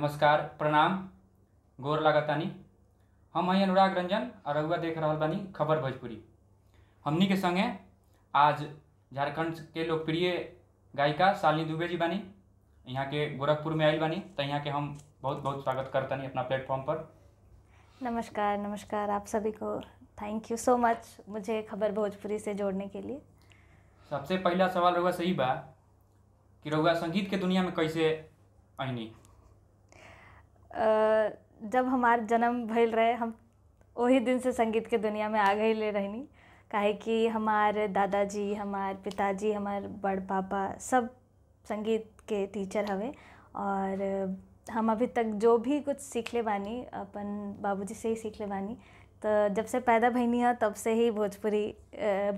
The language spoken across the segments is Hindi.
नमस्कार प्रणाम गोर लगातानी हम हई अनुराग रंजन और रउआ देख रहा बानी खबर भोजपुरी हमनी के संगे आज झारखंड के लोकप्रिय गायिका शालिनी दुबे जी बानी यहाँ के गोरखपुर में आये बानी तो यहाँ के हम बहुत बहुत स्वागत करतानी अपना प्लेटफॉर्म पर नमस्कार नमस्कार आप सभी को थैंक यू सो मच मुझे खबर भोजपुरी से जोड़ने के लिए सबसे पहला सवाल रउआ सही बा कि रउआ संगीत के दुनिया में कैसे आईनी जब हमार जन्म भइल रहे हम वही दिन से संगीत के दुनिया में आ गई ले रहनी काहे कि हमार दादाजी हमार पिताजी हमार बड़ पापा सब संगीत के टीचर हवे और हम अभी तक जो भी कुछ सीख ले बानी अपन बाबूजी से ही सीख ले बानी तो जब से पैदा भईनी है तब से ही भोजपुरी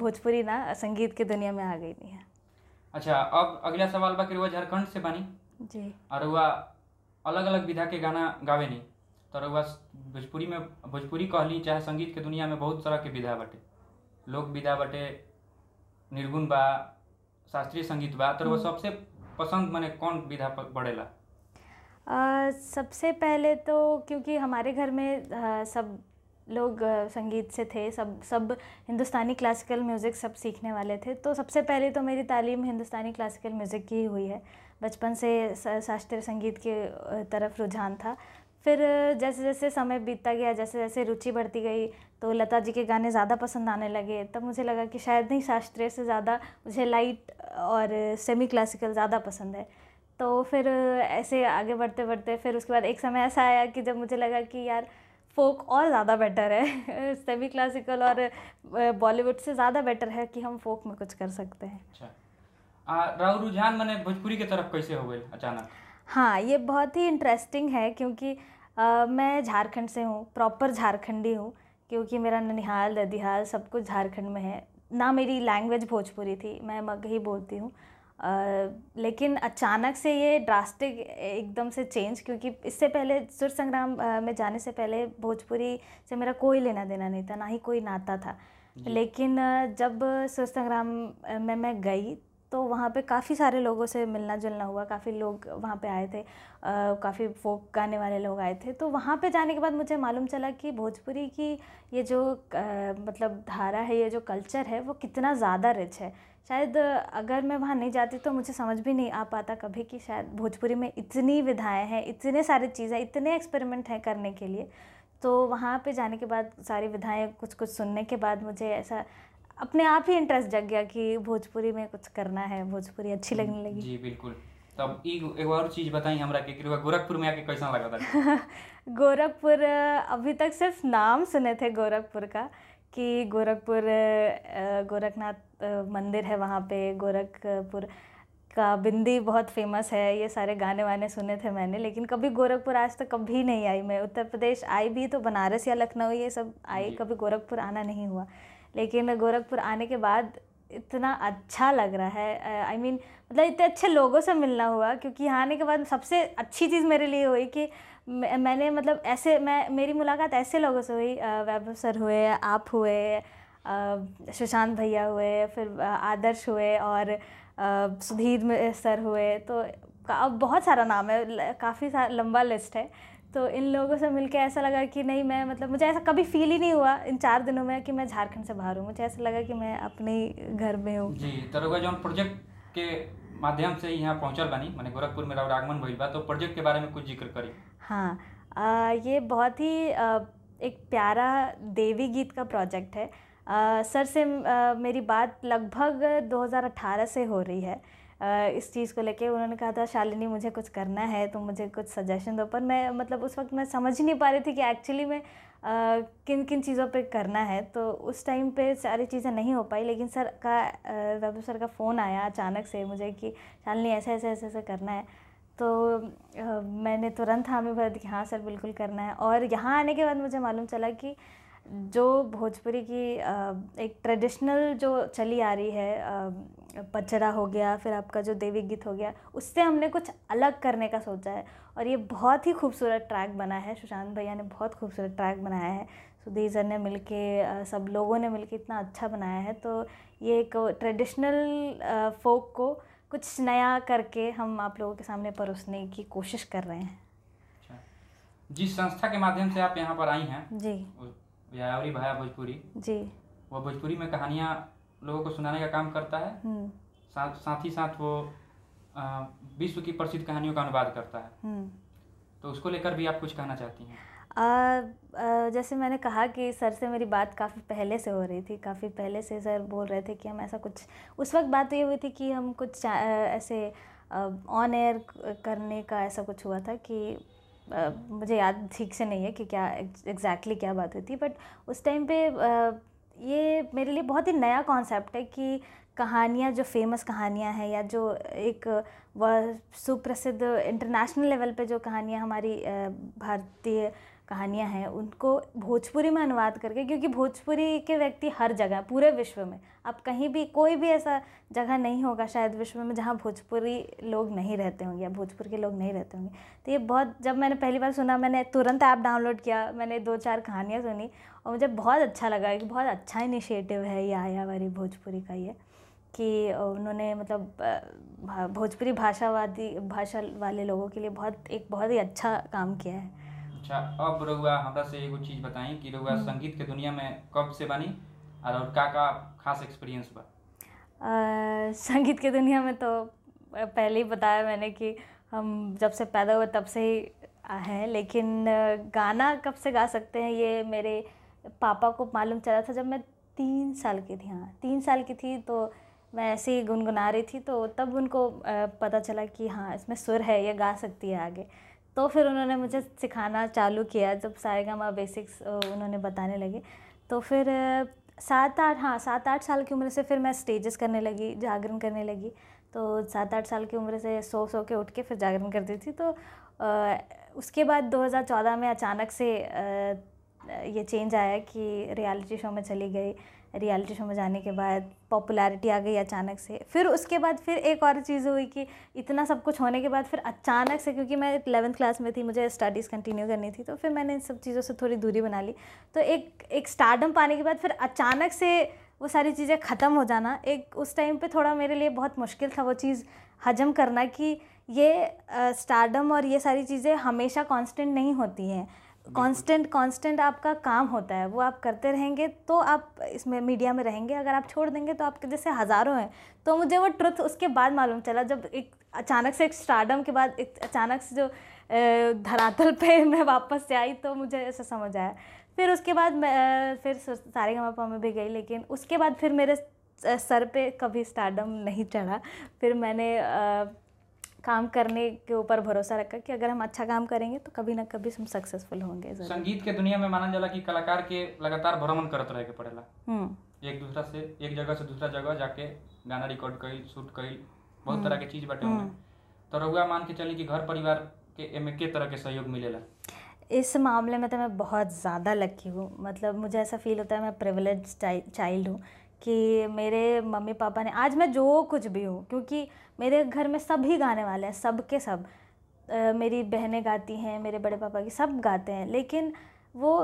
भोजपुरी ना संगीत के दुनिया में आ गई नहीं है अच्छा अब अगला सवाल बा कि झारखंड से बानी जी और अलग अलग विधा के गाना गावेनी तोरा वह भोजपुरी में भोजपुरी कहली चाहे संगीत के दुनिया में बहुत तरह के विधा बटे लोक विधा बटे निर्गुण बा शास्त्रीय संगीत बा तोरा हम्म। सबसे पसंद मने कौन विधा बढ़ेला सबसे पहले तो क्योंकि हमारे घर में आ, सब लोग संगीत से थे सब सब हिंदुस्तानी क्लासिकल म्यूज़िक सब सीखने वाले थे तो सबसे पहले तो मेरी तालीम हिंदुस्तानी क्लासिकल म्यूज़िक की ही हुई है बचपन से शास्त्रीय संगीत के तरफ रुझान था फिर जैसे जैसे समय बीतता गया जैसे जैसे रुचि बढ़ती गई तो लता जी के गाने ज़्यादा पसंद आने लगे तब मुझे लगा कि शायद नहीं शास्त्रीय से ज़्यादा मुझे लाइट और सेमी क्लासिकल ज़्यादा पसंद है तो फिर ऐसे आगे बढ़ते बढ़ते फिर उसके बाद एक समय ऐसा आया कि जब मुझे लगा कि यार फोक और ज़्यादा बेटर है सेमी क्लासिकल और बॉलीवुड से ज़्यादा बेटर है कि हम फोक में कुछ कर सकते हैं अच्छा। राव रुझान मैंने भोजपुरी के तरफ कैसे हो गए अचानक हाँ ये बहुत ही इंटरेस्टिंग है क्योंकि आ, मैं झारखंड से हूँ प्रॉपर झारखंडी हूँ क्योंकि मेरा ननिहाल ददिहाल सब कुछ झारखंड में है ना मेरी लैंग्वेज भोजपुरी थी मैं मगही बोलती हूँ लेकिन अचानक से ये ड्रास्टिक एकदम से चेंज क्योंकि इससे पहले सुर संग्राम में जाने से पहले भोजपुरी से मेरा कोई लेना देना नहीं था ना ही कोई नाता था लेकिन जब सुर संग्राम में मैं गई तो वहाँ पे काफ़ी सारे लोगों से मिलना जुलना हुआ काफ़ी लोग वहाँ पे आए थे काफ़ी फोक गाने वाले लोग आए थे तो वहाँ पे जाने के बाद मुझे मालूम चला कि भोजपुरी की ये जो आ, मतलब धारा है ये जो कल्चर है वो कितना ज़्यादा रिच है शायद अगर मैं वहाँ नहीं जाती तो मुझे समझ भी नहीं आ पाता कभी कि शायद भोजपुरी में इतनी विधाएँ हैं इतने सारे चीज़ें इतने एक्सपेरिमेंट हैं करने के लिए तो वहाँ पे जाने के बाद सारी विधाएँ कुछ कुछ सुनने के बाद मुझे ऐसा अपने आप ही इंटरेस्ट जग गया कि भोजपुरी में कुछ करना है भोजपुरी अच्छी लगने लगी जी बिल्कुल तब तो एक और चीज बताई हमरा के गोरखपुर में आके कैसा लगा था गोरखपुर अभी तक सिर्फ नाम सुने थे गोरखपुर का कि गोरखपुर गोरखनाथ मंदिर है वहाँ पे गोरखपुर का बिंदी बहुत फेमस है ये सारे गाने वाने सुने थे मैंने लेकिन कभी गोरखपुर आज तक कभी नहीं आई मैं उत्तर प्रदेश आई भी तो बनारस या लखनऊ ये सब आई कभी गोरखपुर आना नहीं हुआ लेकिन गोरखपुर आने के बाद इतना अच्छा लग रहा है आई I मीन mean, मतलब इतने अच्छे लोगों से मिलना हुआ क्योंकि यहाँ आने के बाद सबसे अच्छी चीज़ मेरे लिए हुई कि मैंने मतलब ऐसे मैं मेरी मुलाकात ऐसे लोगों से हुई वैभव सर हुए आप हुए सुशांत भैया हुए फिर आदर्श हुए और सुधीर सर हुए तो बहुत सारा नाम है काफ़ी सारा लंबा लिस्ट है तो इन लोगों से मिलके ऐसा लगा कि नहीं मैं मतलब मुझे ऐसा कभी फील ही नहीं हुआ इन चार दिनों में कि मैं झारखंड से बाहर हूँ मुझे ऐसा लगा कि मैं अपने घर में हूँ जी तरुआ जौन प्रोजेक्ट के माध्यम से यहाँ पहुँचल बनी मैंने गोरखपुर में आगमन भइल तो प्रोजेक्ट के बारे में कुछ जिक्र करी हाँ आ, ये बहुत ही आ, एक प्यारा देवी गीत का प्रोजेक्ट है आ, सर से आ, मेरी बात लगभग 2018 से हो रही है इस चीज़ को लेके उन्होंने कहा था शालिनी मुझे कुछ करना है तो मुझे कुछ सजेशन दो पर मैं मतलब उस वक्त मैं समझ ही नहीं पा रही थी कि एक्चुअली मैं किन किन चीज़ों पे करना है तो उस टाइम पे सारी चीज़ें नहीं हो पाई लेकिन सर का वैभव सर का फ़ोन आया अचानक से मुझे कि शालिनी ऐसे ऐसे ऐसे ऐसे करना है तो मैंने तुरंत हामी भर दी कि हाँ सर बिल्कुल करना है और यहाँ आने के बाद मुझे मालूम चला कि जो भोजपुरी की एक ट्रेडिशनल जो चली आ रही है पचरा हो गया फिर आपका जो देवी गीत हो गया उससे हमने कुछ अलग करने का सोचा है और ये बहुत ही खूबसूरत ट्रैक बना है सुशांत भैया ने बहुत खूबसूरत ट्रैक बनाया है सुधीर ने मिल सब लोगों ने मिल इतना अच्छा बनाया है तो ये एक ट्रेडिशनल फोक को कुछ नया करके हम आप लोगों के सामने परोसने की कोशिश कर रहे हैं अच्छा। जिस संस्था के माध्यम से आप यहाँ पर आई हैं जी व्यायावरी भाया भोजपुरी जी वो भोजपुरी में कहानियाँ लोगों को सुनाने का काम करता है हम्म। साथ साथ ही साथ वो विश्व की प्रसिद्ध कहानियों का अनुवाद करता है हम्म। तो उसको लेकर भी आप कुछ कहना चाहती हैं जैसे मैंने कहा कि सर से मेरी बात काफ़ी पहले से हो रही थी काफ़ी पहले से सर बोल रहे थे कि हम ऐसा कुछ उस वक्त बात ये हुई थी कि हम कुछ ऐसे ऑन एयर करने का ऐसा कुछ हुआ था कि मुझे याद ठीक से नहीं है कि क्या एग्जैक्टली क्या बात हुई थी बट उस टाइम पे ये मेरे लिए बहुत ही नया कॉन्सेप्ट है कि कहानियाँ जो फेमस कहानियाँ हैं या जो एक वह सुप्रसिद्ध इंटरनेशनल लेवल पे जो कहानियाँ हमारी भारतीय कहानियाँ हैं उनको भोजपुरी में अनुवाद करके क्योंकि भोजपुरी के व्यक्ति हर जगह पूरे विश्व में अब कहीं भी कोई भी ऐसा जगह नहीं होगा शायद विश्व में जहाँ भोजपुरी लोग नहीं रहते होंगे या भोजपुर के लोग नहीं रहते होंगे तो ये बहुत जब मैंने पहली बार सुना मैंने तुरंत ऐप डाउनलोड किया मैंने दो चार कहानियाँ सुनी और मुझे बहुत अच्छा लगा कि बहुत अच्छा इनिशिएटिव है ये आया वाली भोजपुरी का ये कि उन्होंने मतलब भोजपुरी भाषावादी भाषा वाले लोगों के लिए बहुत एक बहुत ही अच्छा काम किया है अच्छा अब रउआ हमरा से एगो चीज बताई कि रउआ हम्म। संगीत के दुनिया में कब से बनी और का का खास एक्सपीरियंस बा संगीत के दुनिया में तो पहले ही बताया मैंने कि हम जब से पैदा हुए तब से ही हैं लेकिन गाना कब से गा सकते हैं ये मेरे पापा को मालूम चला था जब मैं तीन साल की थी हाँ तीन साल की थी तो मैं ऐसे ही गुनगुना रही थी तो तब उनको पता चला कि हाँ इसमें सुर है ये गा सकती है आगे तो फिर उन्होंने मुझे सिखाना चालू किया जब गा बेसिक्स उन्होंने बताने लगे तो फिर सात आठ हाँ सात आठ साल की उम्र से फिर मैं स्टेजेस करने लगी जागरण करने लगी तो सात आठ साल की उम्र से सो सो के उठ के फिर जागरण करती थी तो आ, उसके बाद 2014 में अचानक से आ, ये चेंज आया कि रियलिटी शो में चली गई रियलिटी शो में जाने के बाद पॉपुलैरिटी आ गई अचानक से फिर उसके बाद फिर एक और चीज़ हुई कि इतना सब कुछ होने के बाद फिर अचानक से क्योंकि मैं इलेवंथ क्लास में थी मुझे स्टडीज़ कंटिन्यू करनी थी तो फिर मैंने इन सब चीज़ों से थोड़ी दूरी बना ली तो एक एक स्टार्डम पाने के बाद फिर अचानक से वो सारी चीज़ें ख़त्म हो जाना एक उस टाइम पर थोड़ा मेरे लिए बहुत मुश्किल था वो चीज़ हजम करना कि ये स्टार्डम और ये सारी चीज़ें हमेशा कांस्टेंट नहीं होती हैं कांस्टेंट कांस्टेंट आपका काम होता है वो आप करते रहेंगे तो आप इसमें मीडिया में रहेंगे अगर आप छोड़ देंगे तो आपके जैसे हज़ारों हैं तो मुझे वो ट्रुथ उसके बाद मालूम चला जब एक अचानक से एक स्टार्डम के बाद एक अचानक से जो धरातल पे मैं वापस से आई तो मुझे ऐसा समझ आया फिर उसके बाद मैं फिर सारे गमा में भी गई लेकिन उसके बाद फिर मेरे सर पे कभी स्टार्डम नहीं चढ़ा फिर मैंने काम करने के ऊपर भरोसा रखा कि अगर हम अच्छा काम करेंगे तो कभी ना कभी हम सक्सेसफुल होंगे संगीत के दुनिया में माना जाला कि कलाकार के लगातार भ्रमण करत रहे के पड़ेला हम्म। एक दूसरा से एक जगह से दूसरा जगह जाके गाना रिकॉर्ड कईल शूट कईल बहुत हम्म। तरह के चीज बटे हम्म। तो रउआ मान के चली कि घर परिवार के एमे के तरह के सहयोग मिलेला इस मामले में तो मैं बहुत ज़्यादा लकी हूँ मतलब मुझे ऐसा फील होता है मैं प्रिविलेज चाइल्ड हूँ कि मेरे मम्मी पापा ने आज मैं जो कुछ भी हूँ क्योंकि मेरे घर में सभी गाने वाले हैं सब के सब मेरी बहनें गाती हैं मेरे बड़े पापा की सब गाते हैं लेकिन वो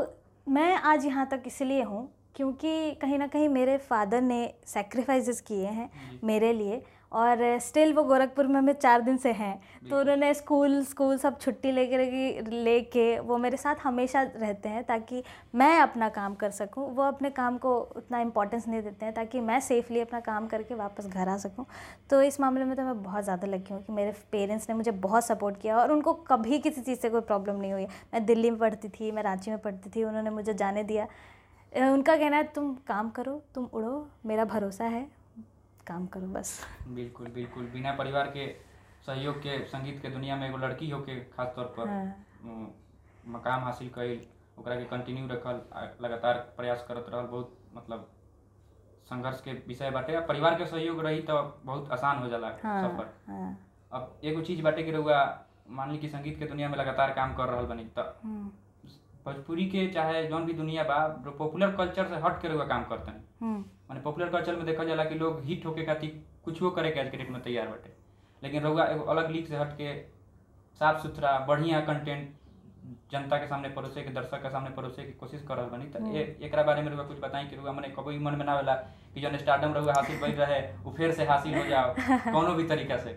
मैं आज यहाँ तक इसलिए हूँ क्योंकि कहीं ना कहीं मेरे फादर ने सेक्रीफाइस किए हैं मेरे लिए और स्टिल वो गोरखपुर में हमें चार दिन से हैं तो उन्होंने स्कूल स्कूल सब छुट्टी कर ले के वो मेरे साथ हमेशा रहते हैं ताकि मैं अपना काम कर सकूं वो अपने काम को उतना इम्पोर्टेंस नहीं देते हैं ताकि मैं सेफली अपना काम करके वापस घर आ सकूं तो इस मामले में तो मैं बहुत ज़्यादा लकी हूँ कि मेरे पेरेंट्स ने मुझे बहुत सपोर्ट किया और उनको कभी किसी चीज़ से कोई प्रॉब्लम नहीं हुई मैं दिल्ली में पढ़ती थी मैं रांची में पढ़ती थी उन्होंने मुझे जाने दिया उनका कहना है तुम काम करो तुम उड़ो मेरा भरोसा है काम करो बस बिल्कुल बिल्कुल बिना परिवार के सहयोग के संगीत के दुनिया में एगो लड़की होके खास तौर पर हाँ। मकाम हासिल कैल ओकरा के कंटिन्यू रखल लगातार प्रयास करत रहल बहुत मतलब संघर्ष के विषय बाटे परिवार के सहयोग रही तो बहुत आसान हो जाला हाँ, सफर हाँ। अब एगो चीज बाटे कि रुआ मान ली कि संगीत के दुनिया में लगातार काम कर रहल बनी तो हाँ। भोजपुरी के चाहे जौन भी दुनिया बा पॉपुलर कल्चर से हट के रउआ काम करते हैं हाँ। पॉपुलर कल्चर में देखा जाला कि लोग हिट होके खातिर वो करे के आज के डेट में तैयार बटे लेकिन रउआ एगो अलग लीक से हट के साफ सुथरा बढ़िया कंटेंट जनता के सामने परोसे के दर्शक के सामने परोसे की कोशिश कर रहा बनी हम्म। एक बारे में रुआ कुछ बताई कि रुआ मने कबो मन में ना वाला कि जो स्टारडम रुआ हासिल बन रहे उ फिर से हासिल हो जाओ कोनो भी तरीका से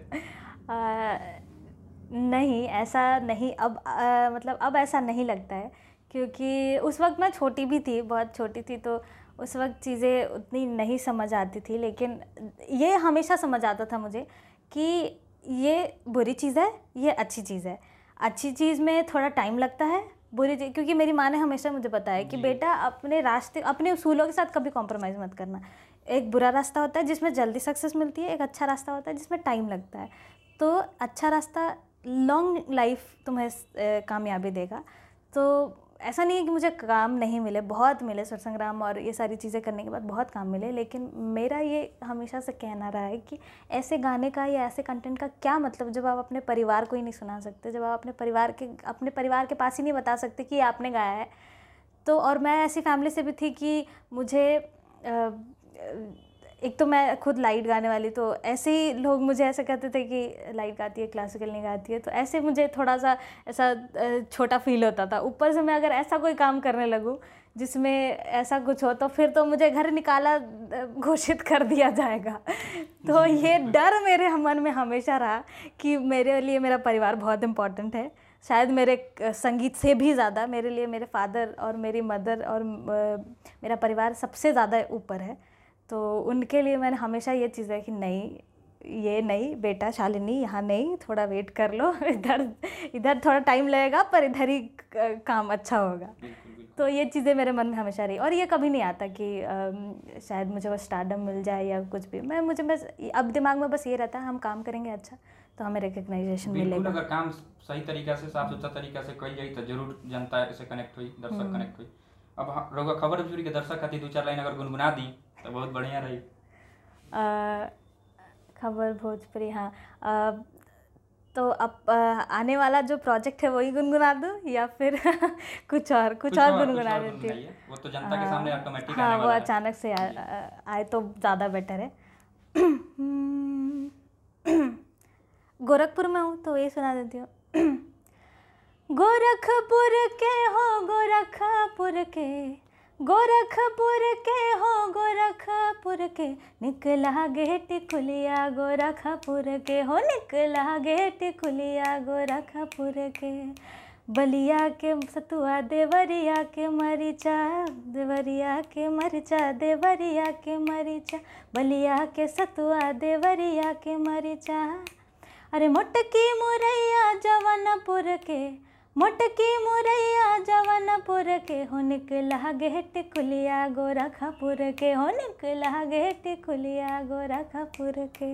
नहीं ऐसा नहीं अब आ, मतलब अब ऐसा नहीं लगता है क्योंकि उस वक्त मैं छोटी भी थी बहुत छोटी थी तो उस वक्त चीज़ें उतनी नहीं समझ आती थी लेकिन ये हमेशा समझ आता था मुझे कि ये बुरी चीज़ है ये अच्छी चीज़ है अच्छी चीज़ में थोड़ा टाइम लगता है बुरी चीज़ क्योंकि मेरी माँ ने हमेशा मुझे बताया कि बेटा अपने रास्ते अपने उसूलों के साथ कभी कॉम्प्रोमाइज़ मत करना एक बुरा रास्ता होता है जिसमें जल्दी सक्सेस मिलती है एक अच्छा रास्ता होता है जिसमें टाइम लगता है तो अच्छा रास्ता लॉन्ग लाइफ तुम्हें कामयाबी देगा तो ऐसा नहीं है कि मुझे काम नहीं मिले बहुत मिले सरसंग्राम और ये सारी चीज़ें करने के बाद बहुत काम मिले लेकिन मेरा ये हमेशा से कहना रहा है कि ऐसे गाने का या ऐसे कंटेंट का क्या मतलब जब आप अपने परिवार को ही नहीं सुना सकते जब आप अपने परिवार के अपने परिवार के पास ही नहीं बता सकते कि आपने गाया है तो और मैं ऐसी फैमिली से भी थी कि मुझे आ, आ, एक तो मैं खुद लाइट गाने वाली तो ऐसे ही लोग मुझे ऐसा कहते थे कि लाइट गाती है क्लासिकल नहीं गाती है तो ऐसे मुझे थोड़ा सा ऐसा छोटा फील होता था ऊपर से मैं अगर ऐसा कोई काम करने लगूँ जिसमें ऐसा कुछ हो तो फिर तो मुझे घर निकाला घोषित कर दिया जाएगा तो ये डर मेरे मन में हमेशा रहा कि मेरे लिए मेरा परिवार बहुत इम्पोर्टेंट है शायद मेरे संगीत से भी ज़्यादा मेरे लिए मेरे फादर और मेरी मदर और मेरा परिवार सबसे ज़्यादा ऊपर है तो उनके लिए मैंने हमेशा ये चीज़ है कि नहीं ये नहीं बेटा शालिनी यहाँ नहीं थोड़ा वेट कर लो इधर इधर थोड़ा टाइम लगेगा पर इधर ही काम अच्छा होगा तो ये चीज़ें मेरे मन में हमेशा रही और ये कभी नहीं आता कि आ, शायद मुझे वो स्टार्डम मिल जाए या कुछ भी मैं मुझे बस अब दिमाग में बस ये रहता है हम काम करेंगे अच्छा तो हमें रिकग्नाइजेशन मिलेगा अगर काम सही तरीके से साफ सुथरा तरीके से कही जाए तो जरूर जनता से कनेक्ट हुई दर्शक कनेक्ट हम्म। हुई अब हाँ, खबर बुजुर्ग के दर्शक खातिर दो चार लाइन अगर गुनगुना दी तो बहुत बढ़िया रही खबर भोजपुरी हाँ तो अब आने वाला जो प्रोजेक्ट है वही गुनगुना दो या फिर कुछ और कुछ, कुछ और गुनगुना देती हूँ वो तो जनता के सामने ऑटोमेटिक हाँ वो अचानक से आए तो ज़्यादा बेटर है गोरखपुर में हूँ तो ये सुना देती हूँ गोरखपुर के हो गोरखपुर के गोरखपुर के हो गोरखपुर के निकला गेट खुलिया गोरखपुर के हो निकला गेट खुलिया गोरखपुर के बलिया के सतुआ देवरिया के मरीचा देवरिया के मरीचा देवरिया के मरीचा बलिया के सतुआ देवरिया के मरीचा अरे मोटकी मुरैया जवनपुर के मोटकी मुरैया जवनपुर के हुनक लह गेट खुलिया गोरखपुर के हुनक लह गेट खुलिया गोरखपुर के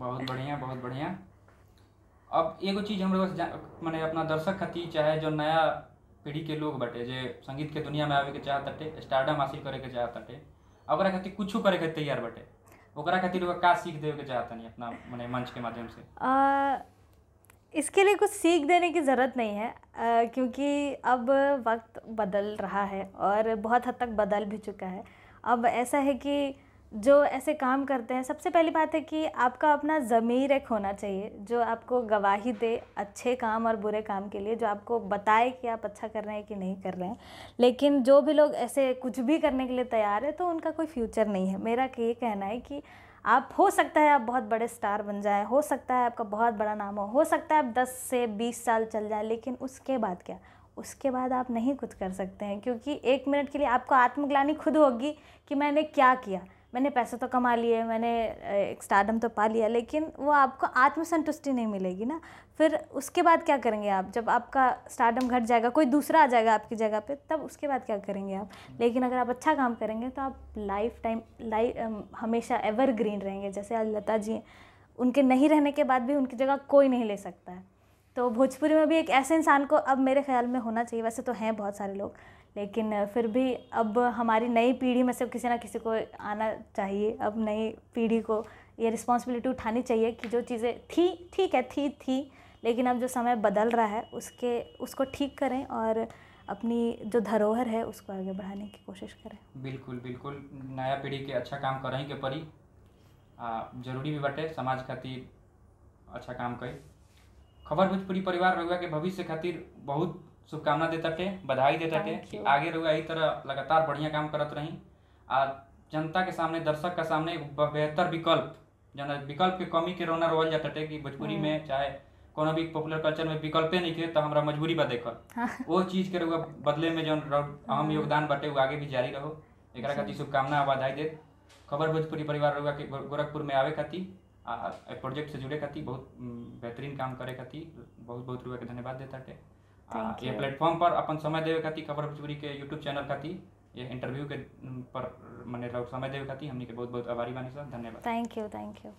बहुत बढ़िया बहुत बढ़िया अब एगो चीज हम लोग मैंने अपना दर्शक खाती चाहे जो नया पीढ़ी के लोग बटे जे संगीत के दुनिया में आवे के चाहत बटे स्टारडम हासिल करे के चाहत बटे ओकरा खातिर कुछ करे के तैयार बटे ओकरा खातिर का सीख देवे के चाहत अपना मैंने मंच के माध्यम से आ... इसके लिए कुछ सीख देने की ज़रूरत नहीं है क्योंकि अब वक्त बदल रहा है और बहुत हद तक बदल भी चुका है अब ऐसा है कि जो ऐसे काम करते हैं सबसे पहली बात है कि आपका अपना ज़मीर एक होना चाहिए जो आपको गवाही दे अच्छे काम और बुरे काम के लिए जो आपको बताए कि आप अच्छा कर रहे हैं कि नहीं कर रहे हैं लेकिन जो भी लोग ऐसे कुछ भी करने के लिए तैयार है तो उनका कोई फ्यूचर नहीं है मेरा ये कहना है कि आप हो सकता है आप बहुत बड़े स्टार बन जाए हो सकता है आपका बहुत बड़ा नाम हो हो सकता है आप दस से बीस साल चल जाए लेकिन उसके बाद क्या उसके बाद आप नहीं कुछ कर सकते हैं क्योंकि एक मिनट के लिए आपको आत्मग्लानी खुद होगी कि मैंने क्या किया मैंने पैसे तो कमा लिए मैंने एक स्टारडम तो पा लिया लेकिन वो आपको आत्मसंतुष्टि नहीं मिलेगी ना फिर उसके बाद क्या करेंगे आप जब आपका स्टार्डम घट जाएगा कोई दूसरा आ जाएगा आपकी जगह पे तब उसके बाद क्या करेंगे आप लेकिन अगर आप अच्छा काम करेंगे तो आप लाइफ टाइम लाइफ हमेशा एवर ग्रीन रहेंगे जैसे आज लता जी उनके नहीं रहने के बाद भी उनकी जगह कोई नहीं ले सकता है तो भोजपुरी में भी एक ऐसे इंसान को अब मेरे ख्याल में होना चाहिए वैसे तो हैं बहुत सारे लोग लेकिन फिर भी अब हमारी नई पीढ़ी में से किसी ना किसी को आना चाहिए अब नई पीढ़ी को ये रिस्पॉन्सिबिलिटी उठानी चाहिए कि जो चीज़ें थी ठीक है थी थी लेकिन अब जो समय बदल रहा है उसके उसको ठीक करें और अपनी जो धरोहर है उसको आगे बढ़ाने की कोशिश करें बिल्कुल बिल्कुल नया पीढ़ी के अच्छा काम करें के परी जरूरी भी बटे समाज खातिर अच्छा काम करी खबर भोजपुरी परिवार रघुआ के भविष्य खातिर बहुत शुभकामना देता तटे बधाई देता तटे आगे रहुआ यही तरह लगातार बढ़िया काम करत रही आ जनता के सामने दर्शक के सामने बेहतर विकल्प जनता विकल्प के कमी के रोना रोल जाता तटे कि भोजपुरी में हम्म। चाहे कोनो भी पॉपुलर कल्चर में विकल्पे नहीं थे तो हमारा मजबूरी बा देखल हाँ। वो चीज के रहुआ बदले में जो अहम हम्म। योगदान बटे वो आगे भी जारी रहो एक खातिर शुभकामना बधाई दे खबर भोजपुरी परिवार रहुआ के गोरखपुर में आवे खातिर प्रोजेक्ट से जुड़े खातिर बहुत बेहतरीन काम करे खातिर बहुत बहुत रुपया के धन्यवाद देता टे ये प्लेटफॉर्म पर अपन समय देवे खाती खबर चोरी के यूट्यूब चैनल खाती ये इंटरव्यू के पर मैंने लोग मतलब, समय देवे खाती हमने के बहुत बहुत आभारी बानी सर धन्यवाद थैंक यू थैंक यू